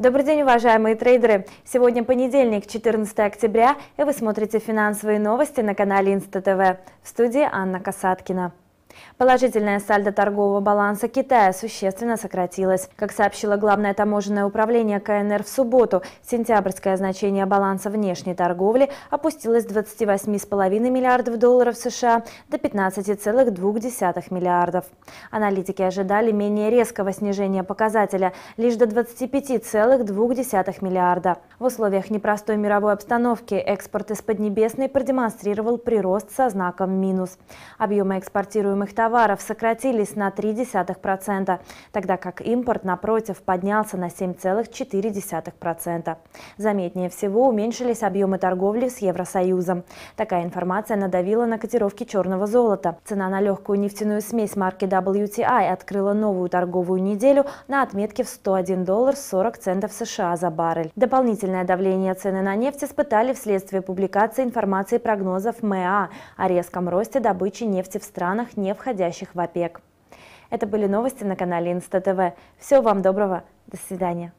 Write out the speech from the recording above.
Добрый день, уважаемые трейдеры! Сегодня понедельник, 14 октября, и вы смотрите финансовые новости на канале Инста ТВ. В студии Анна Касаткина. Положительное сальдо торгового баланса Китая существенно сократилось. Как сообщило Главное таможенное управление КНР в субботу, сентябрьское значение баланса внешней торговли опустилось с 28,5 миллиардов долларов США до 15,2 миллиардов. Аналитики ожидали менее резкого снижения показателя, лишь до 25,2 миллиарда. В условиях непростой мировой обстановки экспорт из Поднебесной продемонстрировал прирост со знаком минус. Объемы экспортируемых товаров сократились на 0,3%, тогда как импорт, напротив, поднялся на 7,4%. Заметнее всего уменьшились объемы торговли с Евросоюзом. Такая информация надавила на котировки черного золота. Цена на легкую нефтяную смесь марки WTI открыла новую торговую неделю на отметке в 101 доллар 40 центов США за баррель. Дополнительно Значительное давление цены на нефть испытали вследствие публикации информации прогнозов МЭА о резком росте добычи нефти в странах, не входящих в ОПЕК. Это были новости на канале Инста ТВ. Всего вам доброго. До свидания.